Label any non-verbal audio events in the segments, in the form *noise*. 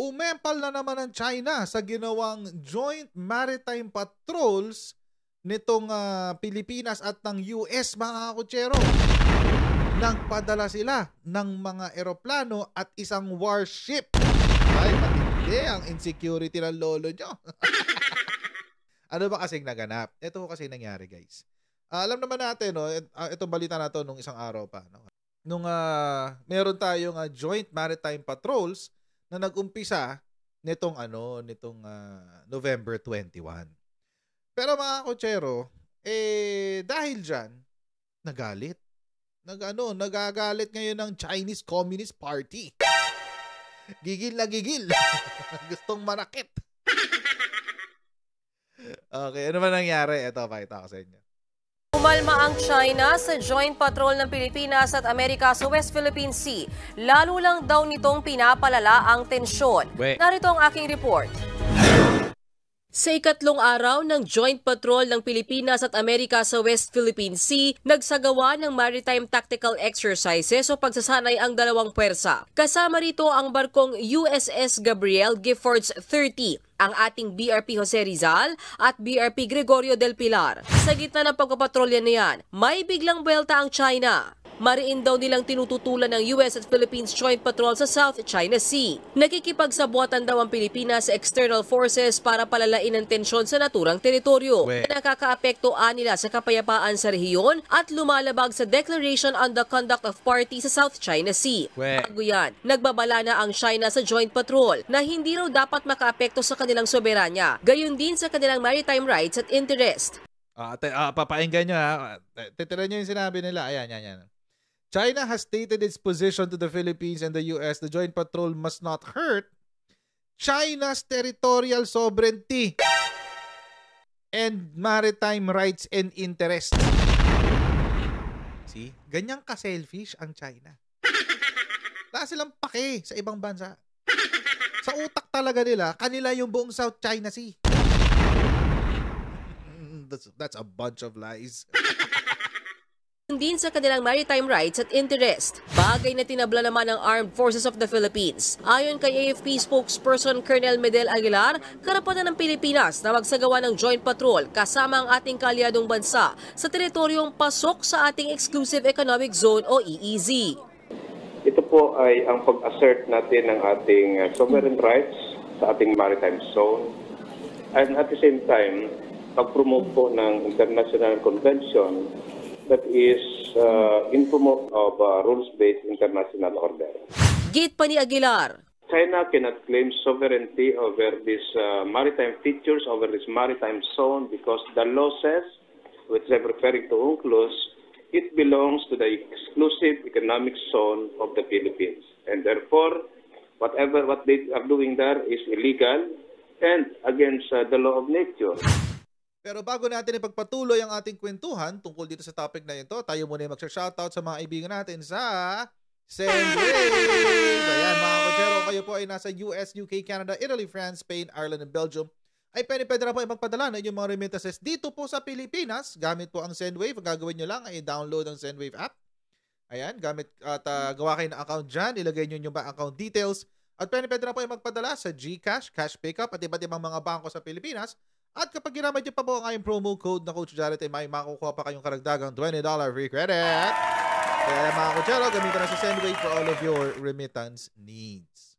Umempal na naman ang China sa ginawang joint maritime patrols nitong uh, Pilipinas at ng US mga kakutsero. Nagpadala sila ng mga eroplano at isang warship. Ay, matindi ang insecurity ng lolo nyo. *laughs* ano ba kasing naganap? Ito ho kasi nangyari guys. Uh, alam naman natin, no, uh, itong balita na to nung isang araw pa. No? Nung uh, meron tayong uh, joint maritime patrols na nag-umpisa nitong ano, nitong uh, November 21. Pero mga kotsero, eh dahil diyan nagalit. Nagano, nagagalit ngayon ng Chinese Communist Party. Gigil na gigil. *laughs* Gustong manakit. *laughs* okay, ano ba nangyari? Ito, pakita ko sa inyo. Kumalma ang China sa joint patrol ng Pilipinas at Amerika sa West Philippine Sea. Lalo lang daw nitong pinapalala ang tensyon. Narito ang aking report. Sa ikatlong araw ng joint patrol ng Pilipinas at Amerika sa West Philippine Sea, nagsagawa ng maritime tactical exercises o pagsasanay ang dalawang puwersa. Kasama rito ang barkong USS Gabriel Giffords 30 ang ating BRP Jose Rizal at BRP Gregorio del Pilar. Sa gitna ng pagpapatrolya na yan, may biglang belta ang China mariin daw nilang tinututulan ng US at Philippines Joint Patrol sa South China Sea. Nakikipagsabuatan daw ang Pilipinas sa external forces para palalain ang tensyon sa naturang teritoryo na nakakaapekto anila sa kapayapaan sa rehiyon at lumalabag sa Declaration on the Conduct of Parties sa South China Sea. We. Bago yan, nagbabala na ang China sa Joint Patrol na hindi raw dapat makaapekto sa kanilang soberanya, gayon din sa kanilang maritime rights at interest. Ah, uh, uh, papainggan nyo ha. Ah. Titiran nyo yung sinabi nila. Ayan, yan, yan. China has stated its position to the Philippines and the US. The joint patrol must not hurt China's territorial sovereignty and maritime rights and interests. See? Ganyan ka-selfish ang China. Wala silang pake sa ibang bansa. Sa utak talaga nila, kanila yung buong South China Sea. *laughs* That's, that's a bunch of lies. *laughs* din sa kanilang maritime rights at interest, bagay na tinabla naman ng Armed Forces of the Philippines. Ayon kay AFP spokesperson Colonel Medel Aguilar, karapatan ng Pilipinas na magsagawa ng joint patrol kasama ang ating kalyadong bansa sa teritoryong pasok sa ating Exclusive Economic Zone o EEZ. Ito po ay ang pag-assert natin ng ating uh, sovereign rights sa ating maritime zone and at the same time, pag-promote po ng international convention that is uh, in informal of uh, rules-based international order. Git pa ni Aguilar. China cannot claim sovereignty over these uh, maritime features, over this maritime zone, because the law says, which I'm referring to UNCLOS, it belongs to the exclusive economic zone of the Philippines. And therefore, whatever what they are doing there is illegal and against uh, the law of nature. Pero bago natin ipagpatuloy ang ating kwentuhan tungkol dito sa topic na ito, tayo muna yung magsa-shoutout sa mga kaibigan natin sa Sendwave! Ayan mga kochero, kayo po ay nasa US, UK, Canada, Italy, France, Spain, Ireland, and Belgium. Ay pwede pwede na po ipagpadala na inyong mga remittances dito po sa Pilipinas. Gamit po ang Sendwave. Ang gagawin nyo lang ay download ang Sendwave app. Ayan, gamit at uh, gawa kayo ng account dyan. Ilagay nyo yung ba account details. At pwede pwede na po ay magpadala sa GCash, Cash Pickup at iba't ibang mga bangko sa Pilipinas at kapag ginamit niyo pa po ang promo code na Coach Jarrett, ay eh, may makukuha pa kayong karagdagang $20 free credit. Kaya mga kutsero, gamitin na sa Sendway for all of your remittance needs.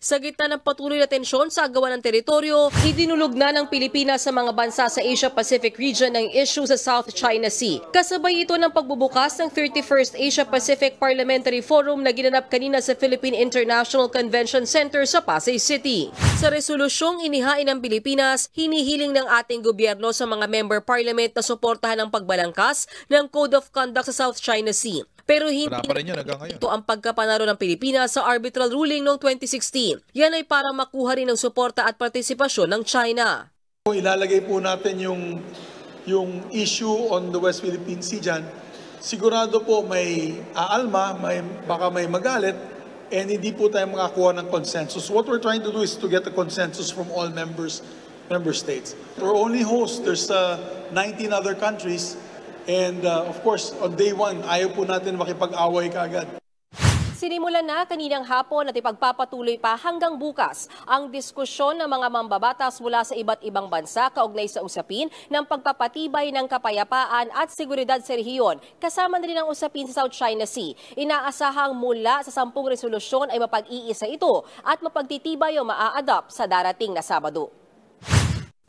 Sa gitna ng patuloy na tensyon sa agawan ng teritoryo, idinulog na ng Pilipinas sa mga bansa sa Asia-Pacific region ng issue sa South China Sea. Kasabay ito ng pagbubukas ng 31st Asia-Pacific Parliamentary Forum na ginanap kanina sa Philippine International Convention Center sa Pasay City. Sa resolusyong inihain ng Pilipinas, hinihiling ng ating gobyerno sa mga member parliament na suportahan ang pagbalangkas ng Code of Conduct sa South China Sea. Pero hindi pa rin yun hanggang ngayon. ito ang pagkapanalo ng Pilipinas sa arbitral ruling noong 2016. Yan ay para makuha rin ng suporta at partisipasyon ng China. Ilalagay po natin yung, yung issue on the West Philippine Sea dyan. Sigurado po may aalma, may, baka may magalit, and hindi po tayo makakuha ng consensus. What we're trying to do is to get a consensus from all members member states. We're only host. There's uh, 19 other countries And uh, of course, on day one, ayaw po natin makipag-away kagad. Sinimulan na kaninang hapon at ipagpapatuloy pa hanggang bukas ang diskusyon ng mga mambabatas mula sa iba't ibang bansa kaugnay sa usapin ng pagpapatibay ng kapayapaan at seguridad sa rehiyon kasama na rin ang usapin sa South China Sea. Inaasahang mula sa sampung resolusyon ay mapag-iisa ito at mapagtitibay o maa-adopt sa darating na Sabado.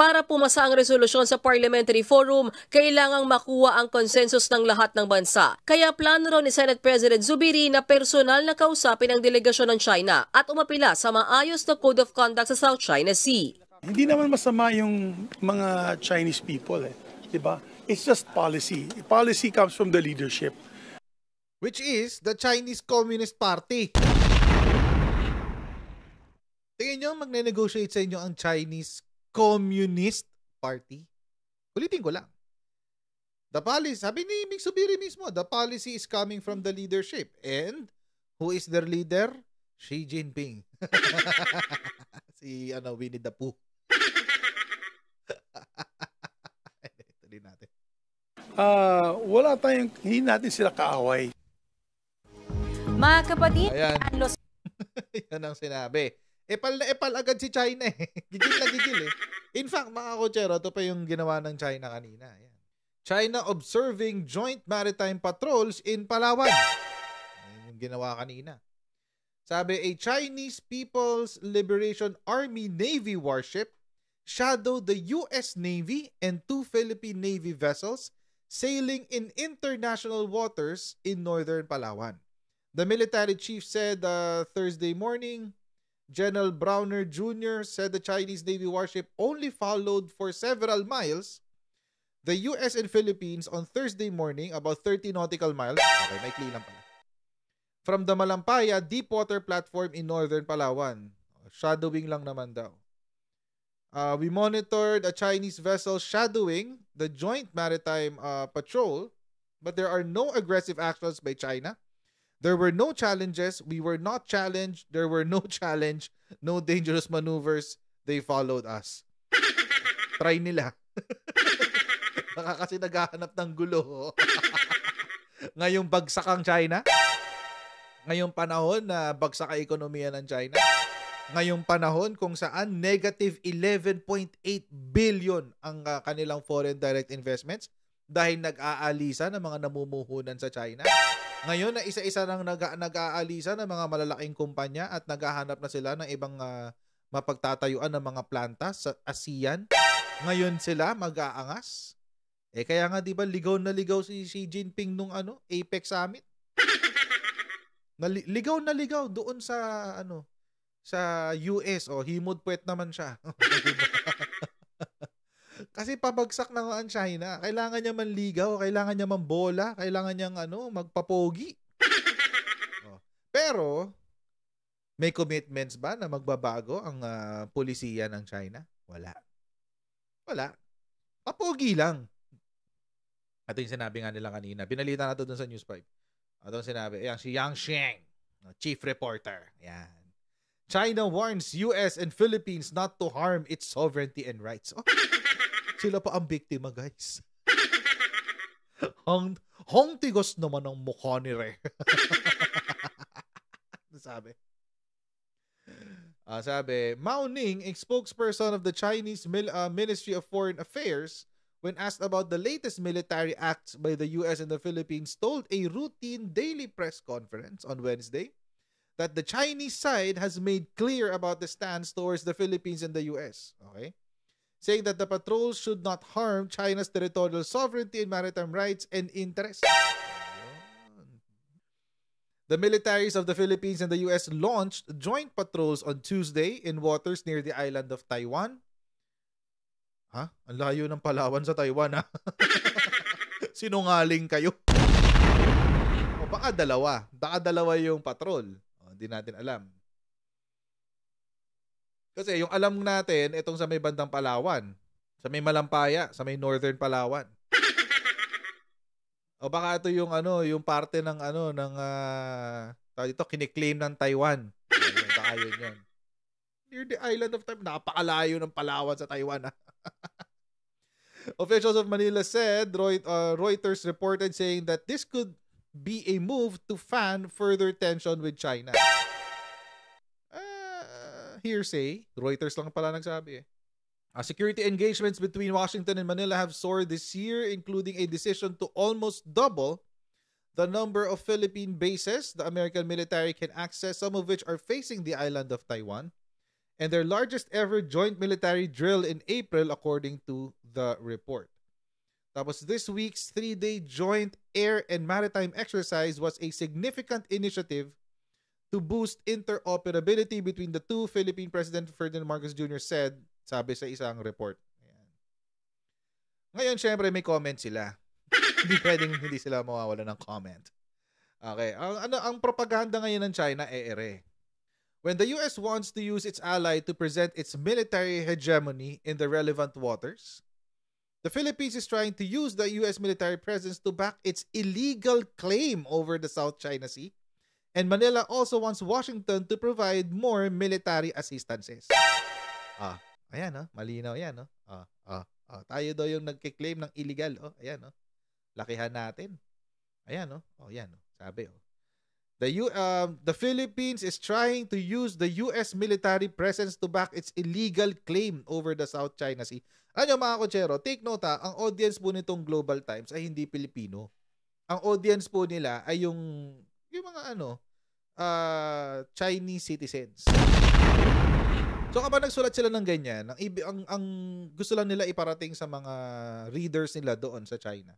Para pumasa ang resolusyon sa Parliamentary Forum, kailangang makuha ang konsensus ng lahat ng bansa. Kaya plano raw ni Senate President Zubiri na personal na kausapin ang delegasyon ng China at umapila sa maayos na Code of Conduct sa South China Sea. Hindi naman masama yung mga Chinese people. Eh. Diba? It's just policy. Policy comes from the leadership. Which is the Chinese Communist Party. Tingin nyo magne-negotiate sa inyo ang Chinese Communist Party. Ulitin ko lang. The policy, sabi ni Mig Subiri mismo, the policy is coming from the leadership. And who is their leader? Xi Jinping. *laughs* si ano, Winnie the Pooh. Tuloy natin. Uh, wala tayong, hindi natin sila kaaway. Mga kapatid, Ayan. Los... *laughs* ang sinabi. Epal na epal agad si China eh. *laughs* gigil na gigil eh. In fact, mga kochero, ito pa yung ginawa ng China kanina. Ayan. China observing joint maritime patrols in Palawan. Ayan yung ginawa kanina. Sabi, a Chinese People's Liberation Army Navy warship shadowed the U.S. Navy and two Philippine Navy vessels sailing in international waters in northern Palawan. The military chief said uh, Thursday morning General Browner Jr. said the Chinese Navy warship only followed for several miles the US and Philippines on Thursday morning, about 30 nautical miles. Okay, may lang pala. From the Malampaya deepwater platform in northern Palawan. Shadowing lang naman daw. Uh, we monitored a Chinese vessel shadowing the Joint Maritime uh, Patrol, but there are no aggressive actions by China There were no challenges. We were not challenged. There were no *laughs* challenge. No dangerous maneuvers. They followed us. Try nila. *laughs* Baka kasi naghahanap ng gulo. *laughs* Ngayong bagsak ang China. Ngayong panahon na bagsak ang ekonomiya ng China. Ngayong panahon kung saan negative 11.8 billion ang ah, kanilang foreign direct investments dahil nag-aalisa ng mga namumuhunan sa China. Ngayon na isa-isa nang nag- nag-aalisa ng mga malalaking kumpanya at naghahanap na sila ng ibang uh, mapagtatayuan ng mga planta sa ASEAN. Ngayon sila mag-aangas. Eh kaya nga 'di ba ligaw na ligaw si Xi Jinping nung ano, APEC Summit. Nali- ligaw na ligaw doon sa ano sa US oh, himod puwet naman siya. *laughs* Kasi pabagsak na nga ang China. Kailangan niya manligaw, kailangan niya mambola, kailangan niyang ano, magpapogi. *laughs* oh. Pero, may commitments ba na magbabago ang uh, pulisiya ng China? Wala. Wala. Papogi lang. Ito yung sinabi nga nila kanina. Pinalitan na ito dun sa News 5. Ito yung sinabi. Ayan, si Yang Sheng, chief reporter. Yan. China warns US and Philippines not to harm its sovereignty and rights. Oh. *laughs* Sila pa ang biktima, guys. Hong, hong tigos naman ang mukha ni Re. *laughs* sabi. Uh, ah, sabi, Mao Ning, a spokesperson of the Chinese Mil- uh, Ministry of Foreign Affairs, when asked about the latest military acts by the US and the Philippines, told a routine daily press conference on Wednesday that the Chinese side has made clear about the stance towards the Philippines and the US. Okay? saying that the patrols should not harm China's territorial sovereignty and maritime rights and interests. The militaries of the Philippines and the US launched joint patrols on Tuesday in waters near the island of Taiwan. Ha? Ang layo ng Palawan sa Taiwan, ha? *laughs* Sinungaling kayo. O baka dalawa. Baka dalawa yung patrol. hindi natin alam. Kasi yung alam natin, itong sa may bandang Palawan, sa may Malampaya, sa may Northern Palawan. o baka ito yung ano, yung parte ng ano ng uh, dito kiniklaim ng Taiwan. baka yun yun. Near the island of Taiwan. Napakalayo ng Palawan sa Taiwan. Ah. *laughs* Officials of Manila said, uh, Reuters reported saying that this could be a move to fan further tension with China. hearsay, Reuters lang pala nagsabi eh. Uh, security engagements between Washington and Manila have soared this year, including a decision to almost double the number of Philippine bases the American military can access, some of which are facing the island of Taiwan, and their largest ever joint military drill in April, according to the report. was this week's three-day joint air and maritime exercise was a significant initiative to boost interoperability between the two, Philippine President Ferdinand Marcos Jr. said, sabi sa isang report. Ayan. Ngayon, syempre, may comment sila. *laughs* hindi pwedeng hindi sila mawawala ng comment. Okay, ang, ano, ang propaganda ngayon ng China, eh, ere. When the US wants to use its ally to present its military hegemony in the relevant waters, the Philippines is trying to use the US military presence to back its illegal claim over the South China Sea and Manila also wants Washington to provide more military assistances. Ah, ayan oh, malinaw 'yan oh. Ah, ah, ah, tayo daw yung nagki-claim ng illegal oh. Ayan oh. Lakihan natin. Ayan oh. Oh, 'yan oh. Sabi oh. The U um, the Philippines is trying to use the US military presence to back its illegal claim over the South China Sea. Ano mga kuchero, take note ha, ang audience po nitong Global Times ay hindi Pilipino. Ang audience po nila ay yung yung mga ano, uh, Chinese citizens. So kapag nagsulat sila ng ganyan, ang, ang, ang gusto lang nila iparating sa mga readers nila doon sa China,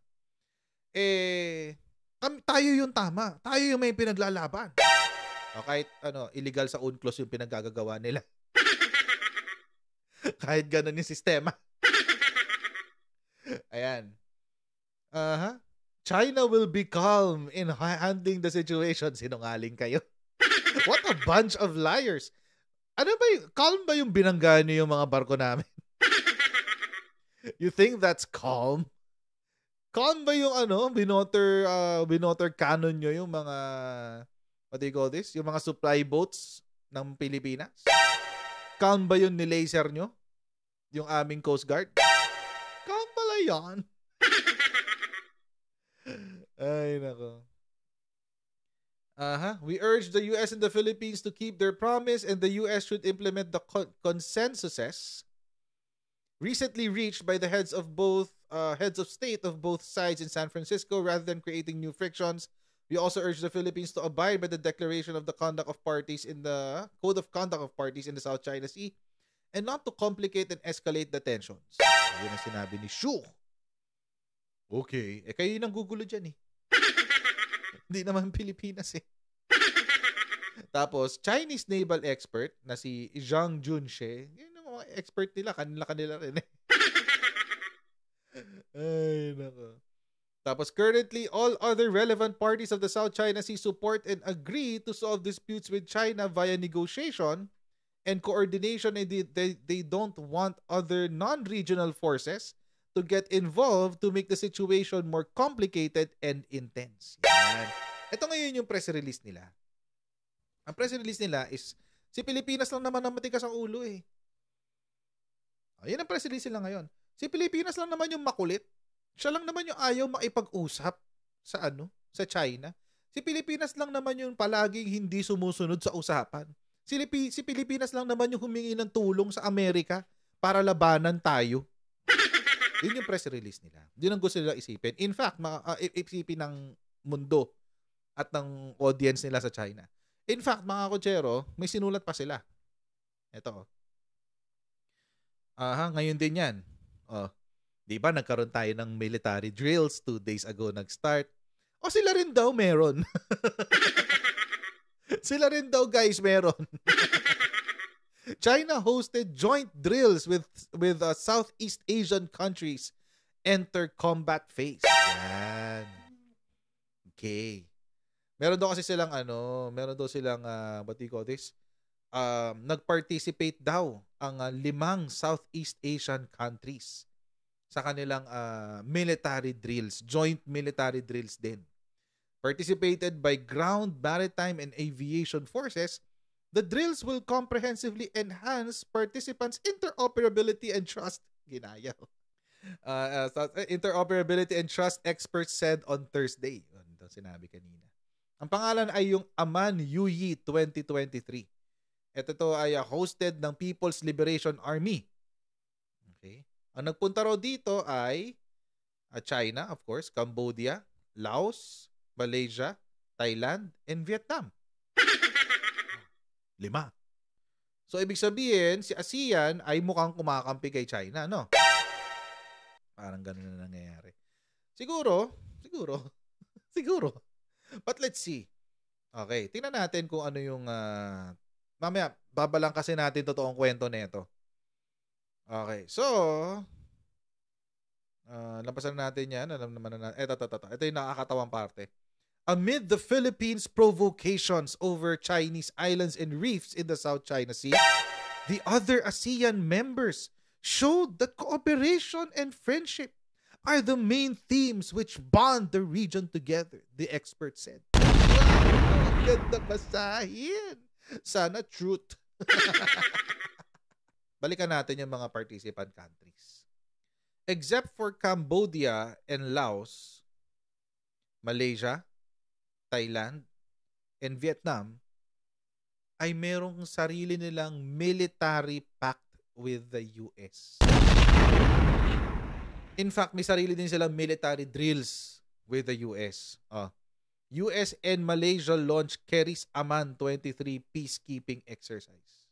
eh, kami, tayo yung tama. Tayo yung may pinaglalaban. O kahit ano, illegal sa UNCLOS yung pinaggagawa nila. *laughs* kahit ganun yung sistema. *laughs* Ayan. Aha. Uh-huh. China will be calm in handling the situation. *laughs* Sinungaling kayo. *laughs* What a bunch of liars. Ano ba yung, calm ba yung binanggaan niyo yung mga barko namin? *laughs* you think that's calm? Calm ba yung ano, binotter, uh, binotter cannon nyo yung mga, what do you call this? Yung mga supply boats ng Pilipinas? Calm ba yung nilaser nyo? Yung aming Coast Guard? Calm pala yan. Ay, nako. Uh-huh. We urge the US and the Philippines to keep their promise and the US should implement the co- consensuses recently reached by the heads of both uh, heads of state of both sides in San Francisco rather than creating new frictions. We also urge the Philippines to abide by the declaration of the conduct of parties in the Code of Conduct of Parties in the South China Sea and not to complicate and escalate the tensions. Okay. Eh, kayo yung gugulo dyan eh. *laughs* Hindi naman Pilipinas eh. Tapos, Chinese naval expert na si Zhang Junshi, yun ang mga expert nila, kanila-kanila rin eh. *laughs* Ay, nako. Tapos, currently, all other relevant parties of the South China Sea support and agree to solve disputes with China via negotiation and coordination and they, they, they don't want other non-regional forces to get involved to make the situation more complicated and intense. Yan. Ito ngayon yung press release nila. Ang press release nila is, si Pilipinas lang naman ang matigas ang ulo eh. Ayan oh, ang press release nila ngayon. Si Pilipinas lang naman yung makulit. Siya lang naman yung ayaw makipag-usap sa ano, sa China. Si Pilipinas lang naman yung palaging hindi sumusunod sa usapan. Si, Lipi- si Pilipinas lang naman yung humingi ng tulong sa Amerika para labanan tayo. *laughs* Yun yung press release nila. Yun ang gusto nila isipin. In fact, ma- uh, isipin ng mundo at ng audience nila sa China. In fact, mga kutsero, may sinulat pa sila. Ito. Oh. Aha, ngayon din yan. Oh, di ba nagkaroon tayo ng military drills two days ago nag-start. O sila rin daw meron. *laughs* sila rin daw guys meron. *laughs* China hosted joint drills with with uh, Southeast Asian countries enter combat phase. Yan. Okay. Meron daw kasi silang ano, meron daw silang uh, what do you call this? Um, nag-participate daw ang uh, limang Southeast Asian countries sa kanilang uh, military drills, joint military drills din. Participated by ground, maritime, and aviation forces – The drills will comprehensively enhance participants' interoperability and trust. *laughs* Ginayaw. Uh, ah, uh, ah, eh, interoperability and trust experts said on Thursday. Ito sinabi kanina. Ang pangalan ay yung Aman Yuyi 2023. Ito to ay hosted ng People's Liberation Army. Okay. Ang nagpunta raw dito ay ah, China, of course, Cambodia, Laos, Malaysia, Thailand, and Vietnam lima. So, ibig sabihin, si ASEAN ay mukhang kumakampi kay China, no? Parang ganun na nangyayari. Siguro, siguro, *laughs* siguro. But let's see. Okay, tingnan natin kung ano yung... Uh, mamaya, babalang kasi natin totoong kwento na ito. Okay, so... Uh, lampasan natin yan. Alam naman na natin. Eto, eto, eto. Ito yung nakakatawang parte amid the Philippines' provocations over Chinese islands and reefs in the South China Sea, the other ASEAN members showed that cooperation and friendship are the main themes which bond the region together, the expert said. Sana truth. *laughs* Balikan natin yung mga participant countries. Except for Cambodia and Laos, Malaysia, Thailand, and Vietnam ay merong sarili nilang military pact with the US. In fact, may sarili din silang military drills with the US. Uh, ah. US and Malaysia launch Keris Aman 23 peacekeeping exercise.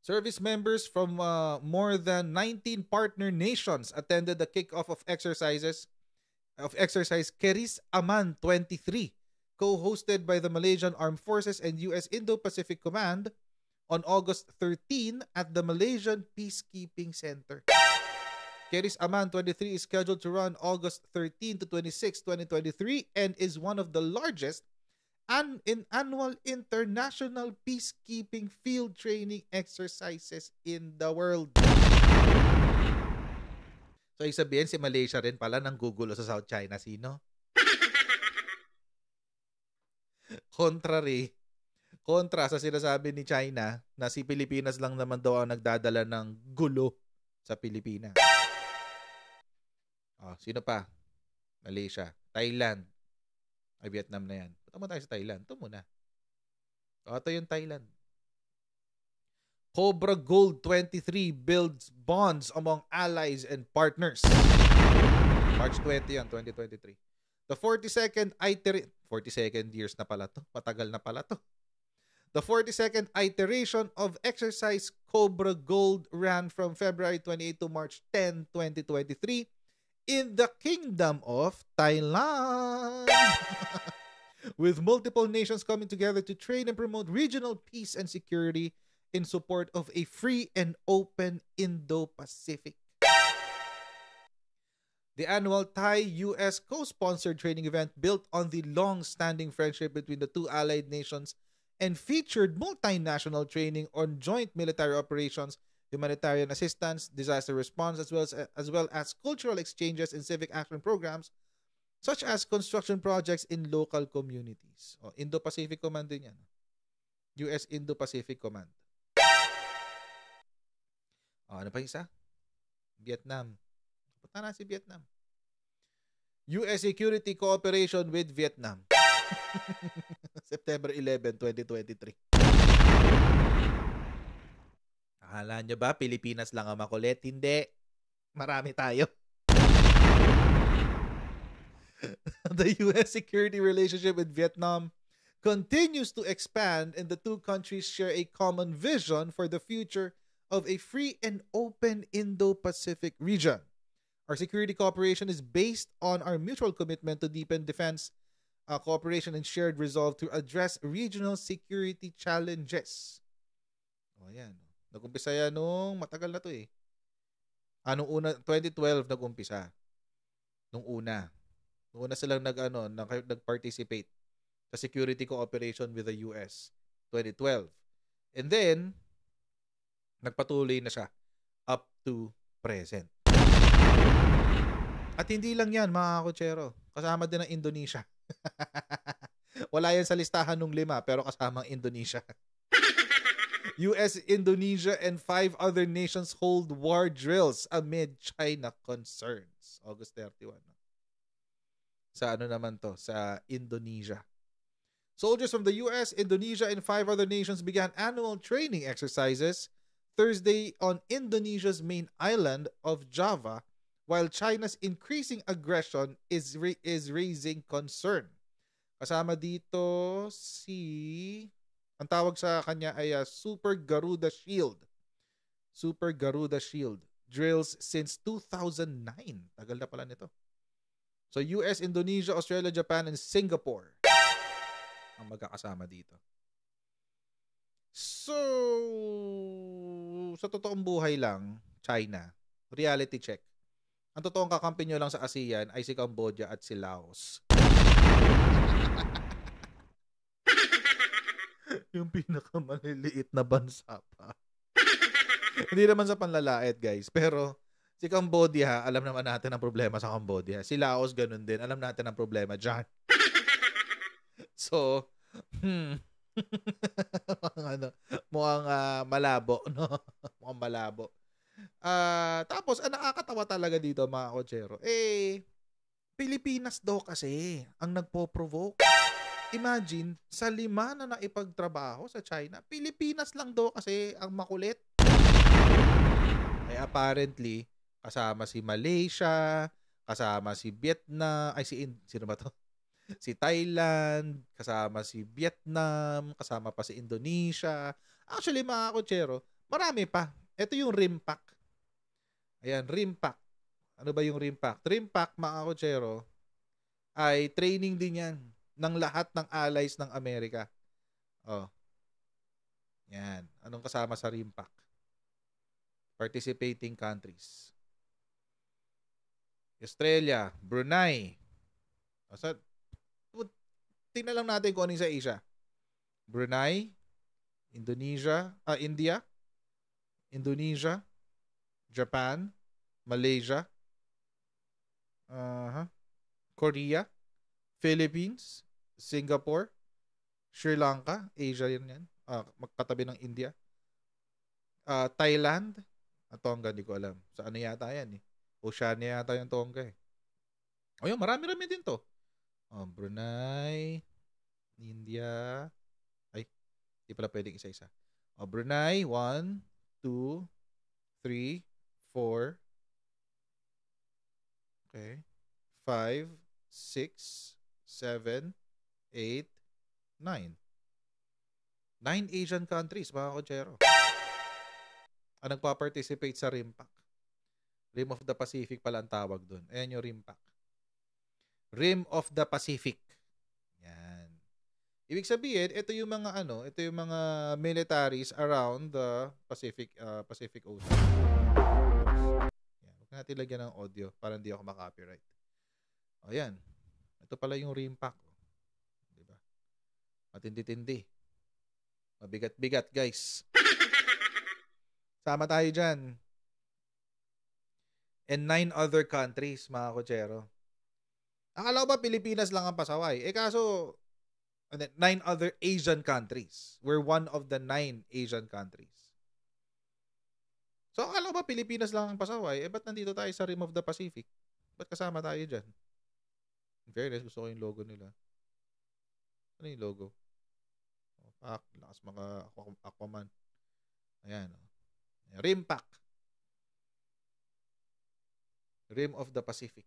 Service members from uh, more than 19 partner nations attended the kickoff of exercises of exercise Keris Aman 23 co-hosted by the Malaysian Armed Forces and US Indo-Pacific Command on August 13 at the Malaysian Peacekeeping Center. Keris Aman 23 is scheduled to run August 13 to 26, 2023 and is one of the largest and in annual international peacekeeping field training exercises in the world. So, isabihin si Malaysia rin pala nang gugulo sa South China Sea, Contrary, kontra sa sinasabi ni China na si Pilipinas lang naman daw ang nagdadala ng gulo sa Pilipinas. Oh, sino pa? Malaysia, Thailand. Ay, Vietnam na yan. Tama tayo sa Thailand. Ito muna. O, oh, ito yung Thailand. Cobra Gold 23 builds bonds among allies and partners. March 20 yan, 2023. The 42nd 42nd years na pala to. Patagal na pala to. The 42nd iteration of exercise Cobra Gold ran from February 28 to March 10, 2023 in the Kingdom of Thailand. *laughs* With multiple nations coming together to trade and promote regional peace and security in support of a free and open Indo-Pacific The annual Thai-US co-sponsored training event built on the long-standing friendship between the two allied nations and featured multinational training on joint military operations, humanitarian assistance, disaster response, as well as, as well as cultural exchanges and civic action programs such as construction projects in local communities. Oh, Indo-Pacific Command din yan. US Indo-Pacific Command. Oh, ano pa isa? Vietnam. Tara ah, si Vietnam. U.S. Security Cooperation with Vietnam. *laughs* September 11, 2023. Akala nyo ba, Pilipinas lang ang makulit? Hindi. Marami tayo. *laughs* the U.S. security relationship with Vietnam continues to expand, and the two countries share a common vision for the future of a free and open Indo Pacific region. Our security cooperation is based on our mutual commitment to deepen defense uh, cooperation and shared resolve to address regional security challenges. O yan. Nagumpisa yan nung matagal na to eh. Anong ah, una, 2012 nagumpisa. Nung una. Nung una silang nag, ano, nag, nag-participate sa security cooperation with the US. 2012. And then, nagpatuloy na siya up to present. At hindi lang yan, mga kutsero. Kasama din ang Indonesia. *laughs* Wala yan sa listahan ng lima, pero kasama ang Indonesia. US, *laughs* Indonesia, and five other nations hold war drills amid China concerns. August 31. Sa ano naman to? Sa Indonesia. Soldiers from the US, Indonesia, and five other nations began annual training exercises Thursday on Indonesia's main island of Java – while China's increasing aggression is re- is raising concern. Kasama dito si ang tawag sa kanya ay uh, Super Garuda Shield. Super Garuda Shield drills since 2009. Tagal na pala nito. So US, Indonesia, Australia, Japan, and Singapore ang magkakasama dito. So, sa totoong buhay lang, China, reality check. Ang totoong kakampi nyo lang sa ASEAN ay si Cambodia at si Laos. *laughs* yung pinakamaliliit na bansa pa. *laughs* Hindi naman sa panlalait, guys. Pero si Cambodia, alam naman natin ang problema sa Cambodia. Si Laos, ganun din. Alam natin ang problema dyan. *laughs* so, hmm. ano, mukhang uh, malabo, no? mukhang malabo. Uh, tapos, ang nakakatawa talaga dito mga kochero, eh, Pilipinas daw kasi ang nagpo-provoke. Imagine, sa lima na naipagtrabaho sa China, Pilipinas lang daw kasi ang makulit. Eh apparently, kasama si Malaysia, kasama si Vietnam, ay si, sino ba to? *laughs* si Thailand, kasama si Vietnam, kasama pa si Indonesia. Actually mga kochero, marami pa ito yung rim pack. Ayan, rim pack. Ano ba yung rim pack? Rim pack, mga kotsero, ay training din yan ng lahat ng allies ng Amerika. Oh. Yan. Anong kasama sa rim pack? Participating countries. Australia, Brunei. O oh, sa, tingnan lang natin kung ano sa Asia. Brunei, Indonesia, ah, India, Indonesia, Japan, Malaysia, uh-huh, Korea, Philippines, Singapore, Sri Lanka, Asia yan yan, uh, magkatabi ng India, uh, Thailand, at ah, Tonga, hindi ko alam. Sa ano yata yan eh. Oceania yata yung Tonga eh. O yun, marami-rami din to. Um, Brunei, India, ay, hindi pala pwedeng isa-isa. O, Brunei, one, two, three, four, okay, five, six, seven, eight, nine. Nine Asian countries, mga kochero, ang nagpa-participate sa RIMPAC. Rim of the Pacific pala ang tawag doon. Ayan yung RIMPAC. Rim of the Pacific. Ibig sabihin, ito yung mga ano, ito yung mga militaries around the Pacific uh, Pacific Ocean. Yan, huwag natin lagyan ng audio para hindi ako maka-copyright. O yan. Ito pala yung rim pack. Oh. Di ba? Matindi-tindi. Mabigat-bigat, guys. Sama tayo dyan. And nine other countries, mga kutsero. Akala ko ba Pilipinas lang ang pasaway? Eh kaso, and then nine other Asian countries. We're one of the nine Asian countries. So, akala ba Pilipinas lang ang pasaway? Eh, ba't nandito tayo sa Rim of the Pacific? Ba't kasama tayo dyan? In fairness, gusto ko yung logo nila. Ano yung logo? Oh, pack, lakas mga Aquaman. Ayan. Oh. Rim pack. Rim of the Pacific.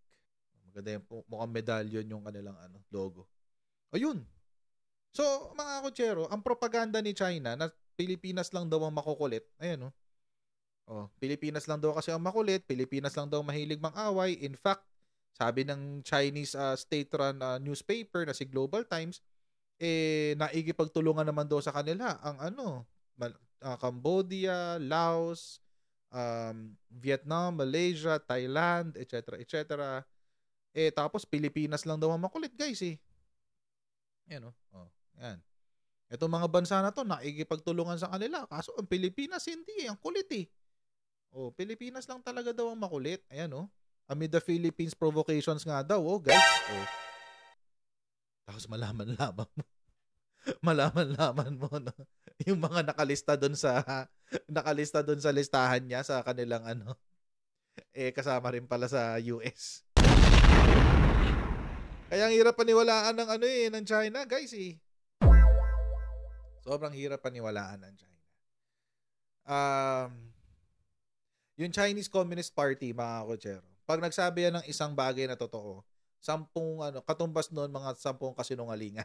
Maganda yung mukhang medallion yung kanilang ano, logo. Ayun, So, mga kutsero, ang propaganda ni China na Pilipinas lang daw ang makukulit. Ayan, oh. oh Pilipinas lang daw kasi ang makulit. Pilipinas lang daw mahilig mang-away. In fact, sabi ng Chinese uh, ah, state-run uh, ah, newspaper na si Global Times, eh, naigipagtulungan naman daw sa kanila ang ano, uh, Cambodia, Laos, um, Vietnam, Malaysia, Thailand, etc., etc. Eh, tapos Pilipinas lang daw ang makulit, guys, eh. Yan, oh. oh. Yan. Itong mga bansa na to, nakikipagtulungan sa kanila. Kaso ang Pilipinas hindi, eh. ang kulit eh. Oh, Pilipinas lang talaga daw ang makulit. Ayan oh. Amid the Philippines provocations nga daw, oh guys. Oh. Tapos malaman laman mo. *laughs* malaman laman mo no? *laughs* yung mga nakalista doon sa *laughs* nakalista doon sa listahan niya sa kanilang ano eh kasama rin pala sa US. Kaya ang hirap paniwalaan ng ano eh ng China, guys eh. Sobrang hirap paniwalaan ang China. Um, yung Chinese Communist Party, mga kochero, pag nagsabi yan ng isang bagay na totoo, sampung, ano, katumbas noon mga sampung kasinungalingan.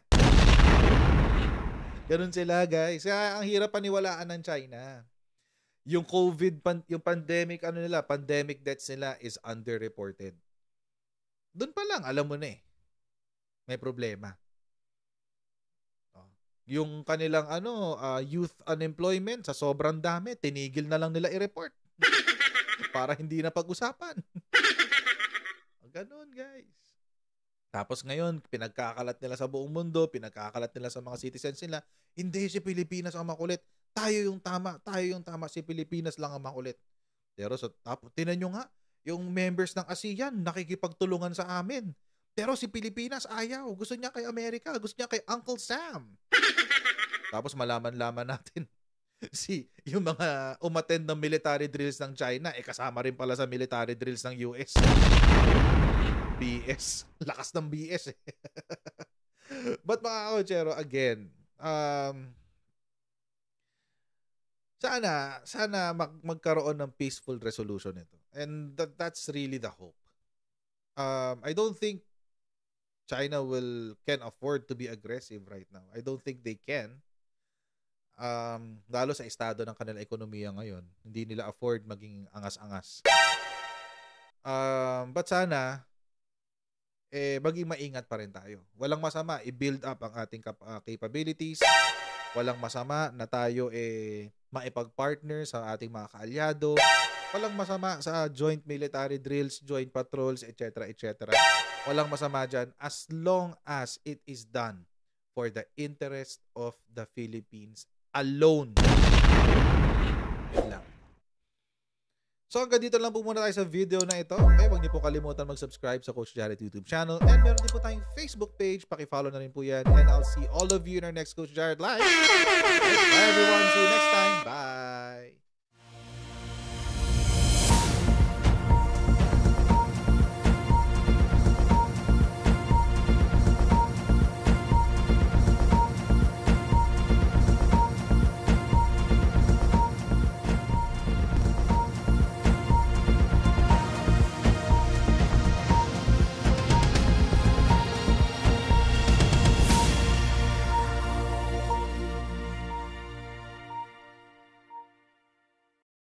*laughs* Ganun sila, guys. Kaya ang hirap paniwalaan ng China. Yung COVID, pan- yung pandemic, ano nila, pandemic deaths nila is underreported. Doon pa lang, alam mo na eh. May problema yung kanilang ano uh, youth unemployment sa sobrang dami tinigil na lang nila i-report para hindi na pag-usapan *laughs* ganun guys tapos ngayon pinagkakalat nila sa buong mundo pinagkakalat nila sa mga citizens nila hindi si Pilipinas ang makulit tayo yung tama tayo yung tama si Pilipinas lang ang makulit pero sa so, tapos tinan nyo nga yung members ng ASEAN nakikipagtulungan sa amin pero si Pilipinas ayaw. Gusto niya kay Amerika. Gusto niya kay Uncle Sam. *laughs* Tapos malaman-laman natin *laughs* si yung mga umattend ng military drills ng China eh kasama rin pala sa military drills ng US. *laughs* BS. Lakas ng BS eh. But mga kochero, again, um, sana sana mag- magkaroon ng peaceful resolution ito. And that, that's really the hope. Um, I don't think China will can afford to be aggressive right now. I don't think they can. Um, lalo sa estado ng kanilang ekonomiya ngayon, hindi nila afford maging angas-angas. Um, but sana eh maging maingat pa rin tayo. Walang masama i-build up ang ating cap- uh, ah, capabilities. Walang masama na tayo eh maipag-partner sa ating mga kaalyado. Walang masama sa joint military drills, joint patrols, etc. etc. Walang masama dyan as long as it is done for the interest of the Philippines alone. So hanggang dito lang po muna tayo sa video na ito. Okay, huwag niyo po kalimutan mag-subscribe sa Coach Jared YouTube channel. And meron din po tayong Facebook page. Paki-follow na rin po yan. And I'll see all of you in our next Coach Jared Live. Bye everyone. See you next time. Bye!